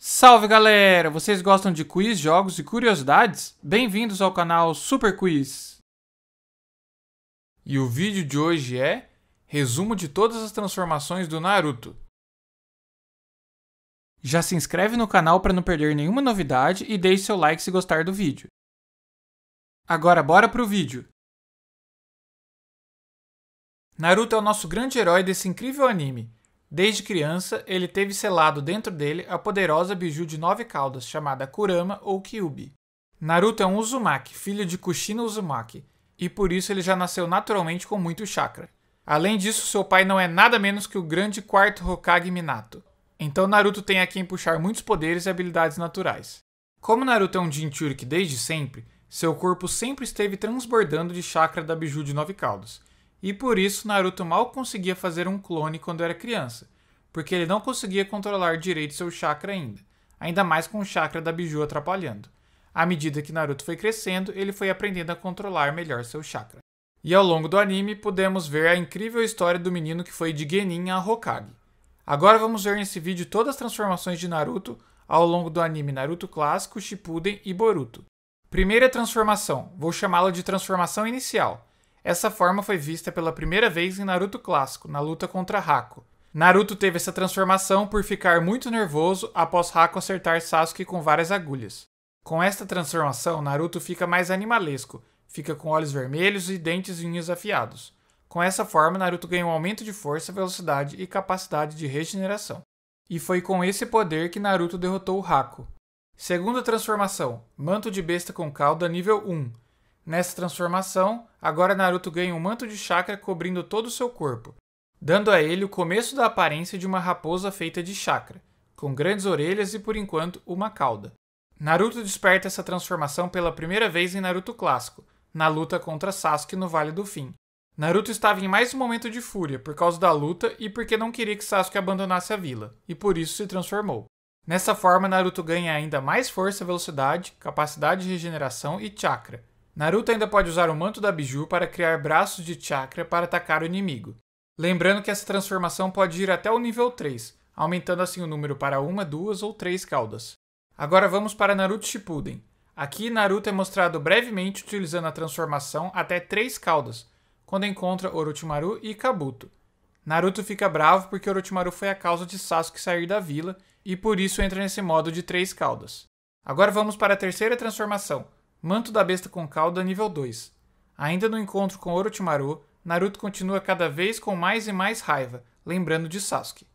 Salve galera! Vocês gostam de quiz, jogos e curiosidades? Bem-vindos ao canal Super Quiz! E o vídeo de hoje é resumo de todas as transformações do Naruto. Já se inscreve no canal para não perder nenhuma novidade e deixe seu like se gostar do vídeo. Agora bora pro vídeo! Naruto é o nosso grande herói desse incrível anime Desde criança, ele teve selado dentro dele a poderosa biju de nove caudas chamada Kurama ou Kyubi. Naruto é um Uzumaki, filho de Kushina Uzumaki, e por isso ele já nasceu naturalmente com muito chakra. Além disso, seu pai não é nada menos que o grande quarto Hokage Minato. Então Naruto tem a quem puxar muitos poderes e habilidades naturais. Como Naruto é um Jinchuriki desde sempre, seu corpo sempre esteve transbordando de chakra da biju de nove caudas, e por isso Naruto mal conseguia fazer um clone quando era criança, porque ele não conseguia controlar direito seu chakra ainda, ainda mais com o chakra da Biju atrapalhando. À medida que Naruto foi crescendo, ele foi aprendendo a controlar melhor seu chakra. E ao longo do anime, pudemos ver a incrível história do menino que foi de Genin a Hokage. Agora vamos ver nesse vídeo todas as transformações de Naruto ao longo do anime Naruto Clássico, Shippuden e Boruto. Primeira transformação, vou chamá-la de transformação inicial, essa forma foi vista pela primeira vez em Naruto Clássico, na luta contra Hako. Naruto teve essa transformação por ficar muito nervoso após Hako acertar Sasuke com várias agulhas. Com esta transformação, Naruto fica mais animalesco, fica com olhos vermelhos e dentes e unhas afiados. Com essa forma, Naruto ganha um aumento de força, velocidade e capacidade de regeneração. E foi com esse poder que Naruto derrotou o Hako. Segunda transformação: Manto de Besta com Cauda nível 1. Nessa transformação, agora Naruto ganha um manto de chakra cobrindo todo o seu corpo, dando a ele o começo da aparência de uma raposa feita de chakra, com grandes orelhas e, por enquanto, uma cauda. Naruto desperta essa transformação pela primeira vez em Naruto Clássico, na luta contra Sasuke no Vale do Fim. Naruto estava em mais um momento de fúria por causa da luta e porque não queria que Sasuke abandonasse a vila, e por isso se transformou. Nessa forma, Naruto ganha ainda mais força, velocidade, capacidade de regeneração e chakra, Naruto ainda pode usar o manto da Biju para criar braços de chakra para atacar o inimigo. Lembrando que essa transformação pode ir até o nível 3, aumentando assim o número para uma, duas ou três caudas. Agora vamos para Naruto Shippuden. Aqui Naruto é mostrado brevemente utilizando a transformação até três caudas, quando encontra Orochimaru e Kabuto. Naruto fica bravo porque Orochimaru foi a causa de Sasuke sair da vila e por isso entra nesse modo de três caudas. Agora vamos para a terceira transformação, Manto da Besta com Cauda nível 2. Ainda no encontro com Orochimaru, Naruto continua cada vez com mais e mais raiva, lembrando de Sasuke.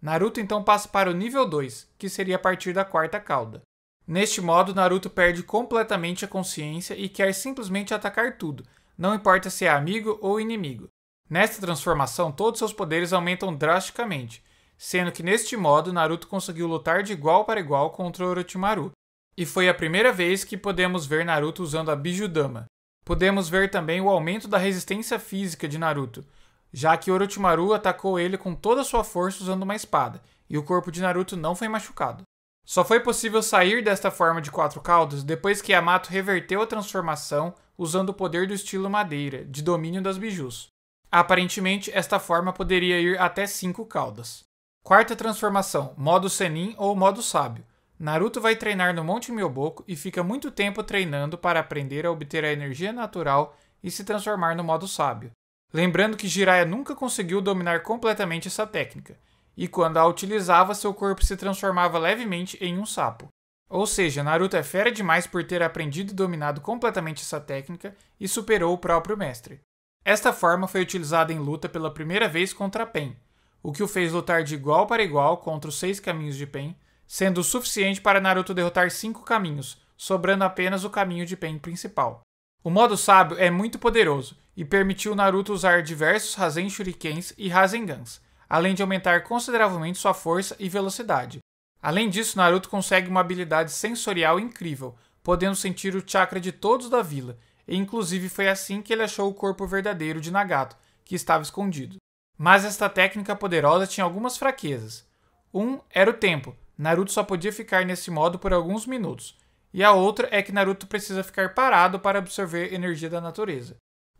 Naruto então passa para o nível 2, que seria a partir da quarta cauda. Neste modo, Naruto perde completamente a consciência e quer simplesmente atacar tudo, não importa se é amigo ou inimigo. Nesta transformação, todos seus poderes aumentam drasticamente, sendo que neste modo Naruto conseguiu lutar de igual para igual contra Orochimaru, e foi a primeira vez que podemos ver Naruto usando a Bijudama. Podemos ver também o aumento da resistência física de Naruto, já que Orochimaru atacou ele com toda a sua força usando uma espada, e o corpo de Naruto não foi machucado. Só foi possível sair desta forma de quatro caudas depois que Yamato reverteu a transformação usando o poder do estilo madeira, de domínio das bijus. Aparentemente, esta forma poderia ir até cinco caudas. Quarta transformação, modo Senin ou modo sábio. Naruto vai treinar no Monte Miyoboku e fica muito tempo treinando para aprender a obter a energia natural e se transformar no modo sábio. Lembrando que Jiraiya nunca conseguiu dominar completamente essa técnica, e quando a utilizava, seu corpo se transformava levemente em um sapo. Ou seja, Naruto é fera demais por ter aprendido e dominado completamente essa técnica e superou o próprio mestre. Esta forma foi utilizada em luta pela primeira vez contra Pen, o que o fez lutar de igual para igual contra os seis caminhos de Pen, sendo o suficiente para Naruto derrotar cinco caminhos, sobrando apenas o caminho de Pain principal. O modo sábio é muito poderoso e permitiu Naruto usar diversos Rasen Shurikens e Rasengans, além de aumentar consideravelmente sua força e velocidade. Além disso, Naruto consegue uma habilidade sensorial incrível, podendo sentir o chakra de todos da vila, e inclusive foi assim que ele achou o corpo verdadeiro de Nagato, que estava escondido. Mas esta técnica poderosa tinha algumas fraquezas. Um era o tempo, Naruto só podia ficar nesse modo por alguns minutos, e a outra é que Naruto precisa ficar parado para absorver energia da natureza.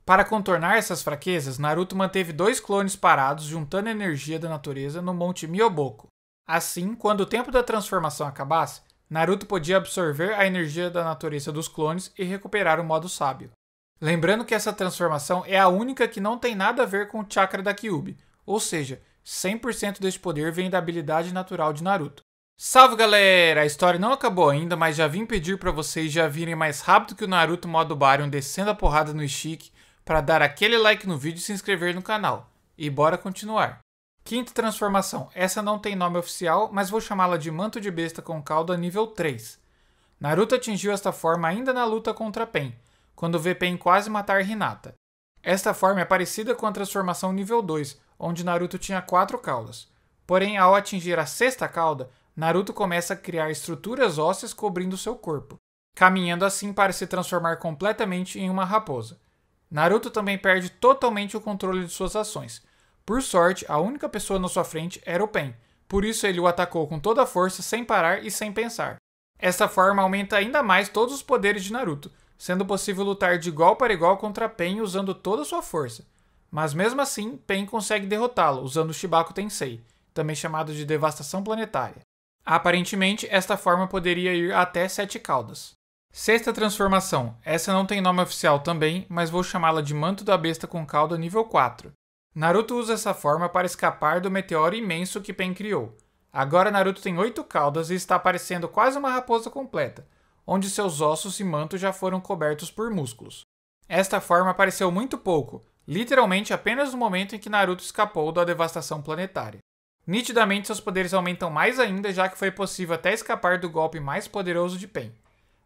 Para contornar essas fraquezas, Naruto manteve dois clones parados juntando energia da natureza no Monte Miyoboku. Assim, quando o tempo da transformação acabasse, Naruto podia absorver a energia da natureza dos clones e recuperar o modo sábio. Lembrando que essa transformação é a única que não tem nada a ver com o chakra da Kyuubi, ou seja, 100% deste poder vem da habilidade natural de Naruto. Salve galera! A história não acabou ainda, mas já vim pedir para vocês já virem mais rápido que o Naruto modo Baryon descendo a porrada no Ishiki para dar aquele like no vídeo e se inscrever no canal. E bora continuar! Quinta transformação. Essa não tem nome oficial, mas vou chamá-la de Manto de Besta com Cauda nível 3. Naruto atingiu esta forma ainda na luta contra Pen, quando vê Pen quase matar Hinata. Esta forma é parecida com a transformação nível 2, onde Naruto tinha quatro caudas. Porém, ao atingir a sexta cauda, Naruto começa a criar estruturas ósseas cobrindo seu corpo, caminhando assim para se transformar completamente em uma raposa. Naruto também perde totalmente o controle de suas ações. Por sorte, a única pessoa na sua frente era o Pen, por isso ele o atacou com toda a força, sem parar e sem pensar. Esta forma aumenta ainda mais todos os poderes de Naruto, sendo possível lutar de igual para igual contra Pen usando toda a sua força. Mas mesmo assim, Pen consegue derrotá-lo usando o Shibaku Tensei, também chamado de Devastação Planetária. Aparentemente, esta forma poderia ir até sete caudas. Sexta transformação. Essa não tem nome oficial também, mas vou chamá-la de Manto da Besta com Cauda nível 4. Naruto usa essa forma para escapar do meteoro imenso que Pen criou. Agora Naruto tem oito caudas e está parecendo quase uma raposa completa, onde seus ossos e manto já foram cobertos por músculos. Esta forma apareceu muito pouco, literalmente apenas no momento em que Naruto escapou da devastação planetária. Nitidamente, seus poderes aumentam mais ainda, já que foi possível até escapar do golpe mais poderoso de Pain.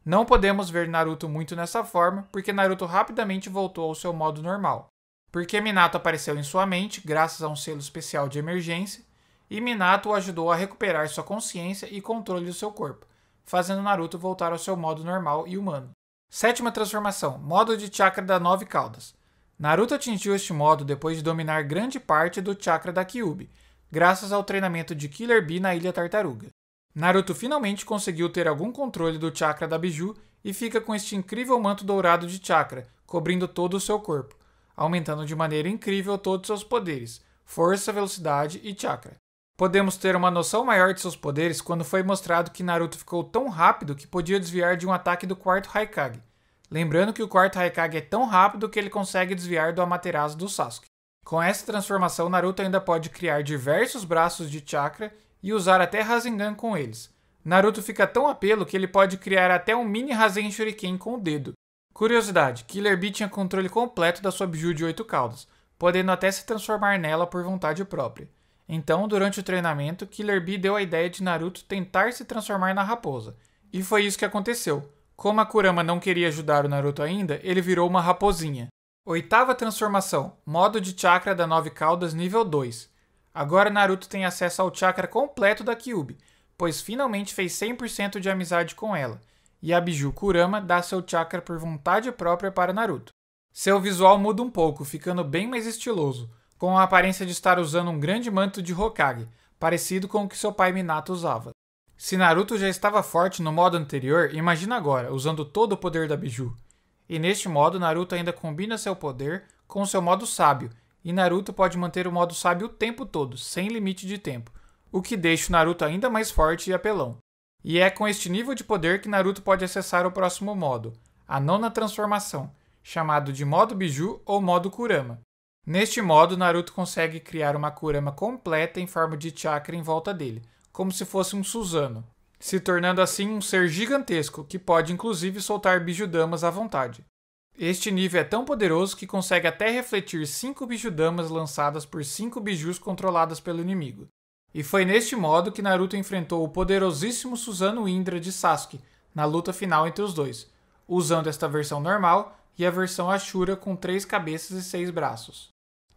Não podemos ver Naruto muito nessa forma, porque Naruto rapidamente voltou ao seu modo normal. Porque Minato apareceu em sua mente, graças a um selo especial de emergência, e Minato o ajudou a recuperar sua consciência e controle do seu corpo, fazendo Naruto voltar ao seu modo normal e humano. Sétima transformação: Modo de Chakra da Nove Caudas. Naruto atingiu este modo depois de dominar grande parte do Chakra da Kyubi graças ao treinamento de Killer Bee na Ilha Tartaruga. Naruto finalmente conseguiu ter algum controle do chakra da Biju e fica com este incrível manto dourado de chakra, cobrindo todo o seu corpo, aumentando de maneira incrível todos seus poderes, força, velocidade e chakra. Podemos ter uma noção maior de seus poderes quando foi mostrado que Naruto ficou tão rápido que podia desviar de um ataque do quarto Haikage. Lembrando que o quarto Haikage é tão rápido que ele consegue desviar do Amaterasu do Sasuke. Com essa transformação, Naruto ainda pode criar diversos braços de chakra e usar até Rasengan com eles. Naruto fica tão apelo que ele pode criar até um mini Rasen Shuriken com o dedo. Curiosidade, Killer Bee tinha controle completo da sua biju de oito caudas, podendo até se transformar nela por vontade própria. Então, durante o treinamento, Killer Bee deu a ideia de Naruto tentar se transformar na raposa. E foi isso que aconteceu. Como a Kurama não queria ajudar o Naruto ainda, ele virou uma raposinha. Oitava transformação, modo de chakra da Nove Caudas nível 2. Agora Naruto tem acesso ao chakra completo da Kyubi, pois finalmente fez 100% de amizade com ela, e a Biju Kurama dá seu chakra por vontade própria para Naruto. Seu visual muda um pouco, ficando bem mais estiloso, com a aparência de estar usando um grande manto de Hokage, parecido com o que seu pai Minato usava. Se Naruto já estava forte no modo anterior, imagina agora, usando todo o poder da Biju. E neste modo, Naruto ainda combina seu poder com seu modo sábio, e Naruto pode manter o modo sábio o tempo todo, sem limite de tempo, o que deixa o Naruto ainda mais forte e apelão. E é com este nível de poder que Naruto pode acessar o próximo modo, a nona transformação, chamado de modo Biju ou modo Kurama. Neste modo, Naruto consegue criar uma Kurama completa em forma de chakra em volta dele, como se fosse um Suzano, se tornando assim um ser gigantesco que pode inclusive soltar bijudamas à vontade. Este nível é tão poderoso que consegue até refletir 5 bijudamas lançadas por 5 bijus controladas pelo inimigo. E foi neste modo que Naruto enfrentou o poderosíssimo Susanoo Indra de Sasuke na luta final entre os dois, usando esta versão normal e a versão Ashura com 3 cabeças e 6 braços.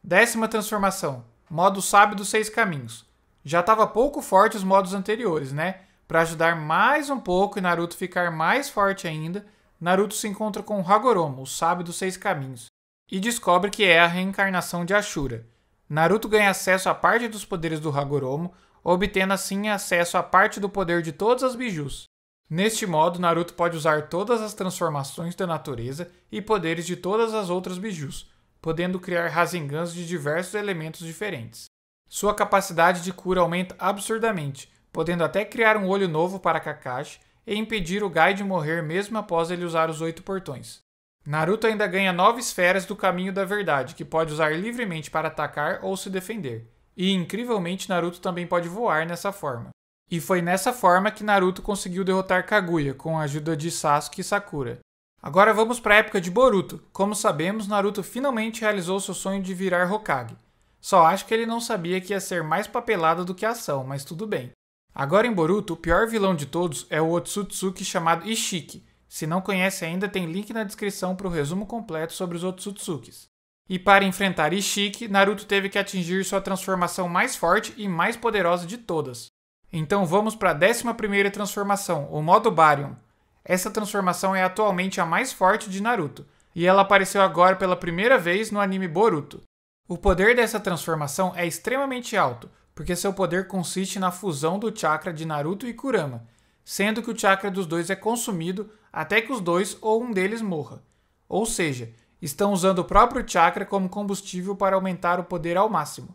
Décima transformação, modo sábio dos seis caminhos. Já estava pouco forte os modos anteriores, né? Para ajudar mais um pouco e Naruto ficar mais forte ainda, Naruto se encontra com Hagoromo, o sábio dos seis caminhos, e descobre que é a reencarnação de Ashura. Naruto ganha acesso à parte dos poderes do Hagoromo, obtendo assim acesso à parte do poder de todas as bijus. Neste modo, Naruto pode usar todas as transformações da natureza e poderes de todas as outras bijus, podendo criar Rasengans de diversos elementos diferentes. Sua capacidade de cura aumenta absurdamente, podendo até criar um olho novo para Kakashi e impedir o Gai de morrer mesmo após ele usar os oito portões. Naruto ainda ganha nove esferas do Caminho da Verdade, que pode usar livremente para atacar ou se defender. E incrivelmente, Naruto também pode voar nessa forma. E foi nessa forma que Naruto conseguiu derrotar Kaguya, com a ajuda de Sasuke e Sakura. Agora vamos para a época de Boruto. Como sabemos, Naruto finalmente realizou seu sonho de virar Hokage. Só acho que ele não sabia que ia ser mais papelada do que ação, mas tudo bem. Agora em Boruto, o pior vilão de todos é o Otsutsuki chamado Ishiki. Se não conhece ainda, tem link na descrição para o resumo completo sobre os Otsutsukis. E para enfrentar Ishiki, Naruto teve que atingir sua transformação mais forte e mais poderosa de todas. Então vamos para a 11 transformação, o modo Baryon. Essa transformação é atualmente a mais forte de Naruto, e ela apareceu agora pela primeira vez no anime Boruto. O poder dessa transformação é extremamente alto, porque seu poder consiste na fusão do chakra de Naruto e Kurama, sendo que o chakra dos dois é consumido até que os dois ou um deles morra. Ou seja, estão usando o próprio chakra como combustível para aumentar o poder ao máximo.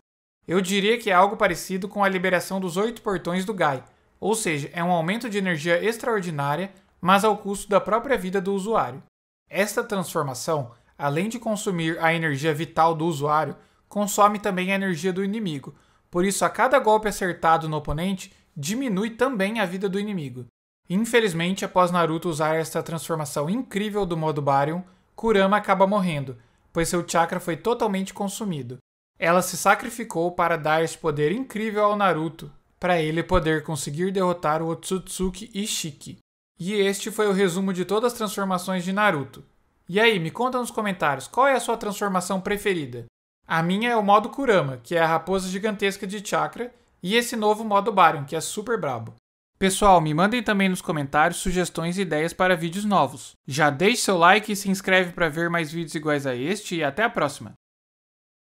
Eu diria que é algo parecido com a liberação dos oito portões do Gai, ou seja, é um aumento de energia extraordinária, mas ao custo da própria vida do usuário. Esta transformação, além de consumir a energia vital do usuário, consome também a energia do inimigo, por isso, a cada golpe acertado no oponente, diminui também a vida do inimigo. Infelizmente, após Naruto usar esta transformação incrível do modo Baryon, Kurama acaba morrendo, pois seu chakra foi totalmente consumido. Ela se sacrificou para dar este poder incrível ao Naruto, para ele poder conseguir derrotar o Otsutsuki Ishiki. E este foi o resumo de todas as transformações de Naruto. E aí, me conta nos comentários, qual é a sua transformação preferida? A minha é o modo Kurama, que é a raposa gigantesca de chakra, e esse novo modo Barion, que é super brabo. Pessoal, me mandem também nos comentários sugestões e ideias para vídeos novos. Já deixe seu like e se inscreve para ver mais vídeos iguais a este e até a próxima!